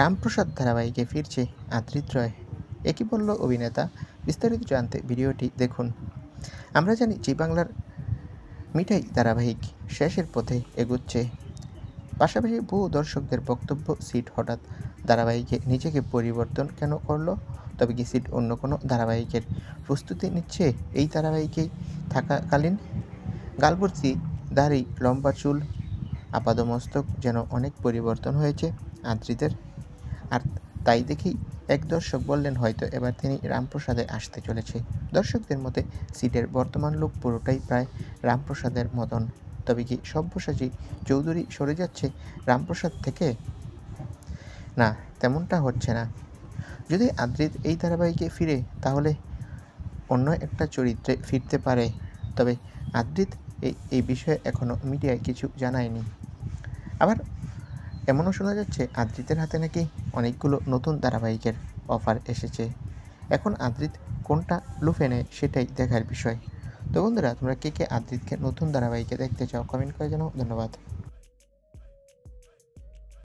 রামপ্রসাদ ধারাবাহিকে ফিরছে আদৃত্রয় রয় একই বলল অভিনেতা বিস্তারিত জানতে ভিডিওটি দেখুন আমরা জানি জি বাংলার মিঠাই ধারাবাহিক শেষের পথে এগুচ্ছে পাশাপাশি বহু দর্শকদের বক্তব্য সিট হঠাৎ ধারাবাহিকে নিজেকে পরিবর্তন কেন করলো তবে কি সিট অন্য কোনো ধারাবাহিকের প্রস্তুতি নিচ্ছে এই ধারাবাহিকে থাকাকালীন গালবর্তি দাঁড়ি লম্বা চুল আপাদমস্তক যেন অনেক পরিবর্তন হয়েছে আদ্রিদের আর তাই দেখি এক দর্শক বললেন হয়তো এবার তিনি রামপ্রসাদে আসতে চলেছে দর্শকদের মতে সিটের বর্তমান লোক পুরোটাই প্রায় রামপ্রসাদের মতন তবে কি সব্যসাচী চৌধুরী সরে যাচ্ছে রামপ্রসাদ থেকে না তেমনটা হচ্ছে না যদি আদ্রিত এই ধারাবাহিকে ফিরে তাহলে অন্য একটা চরিত্রে ফিরতে পারে তবে আদ্রিত এই বিষয়ে এখনও মিডিয়ায় কিছু জানায়নি আবার এমনও শোনা যাচ্ছে আদ্রিতের হাতে নাকি অনেকগুলো নতুন ধারাবাহিকের অফার এসেছে এখন আদ্রিত কোনটা লুফে নেয় সেটাই দেখার বিষয় তো বন্ধুরা তোমরা কে কে আদ্রিতকে নতুন ধারাবাহিকে দেখতে চাও কমেন্ট করে জানাও ধন্যবাদ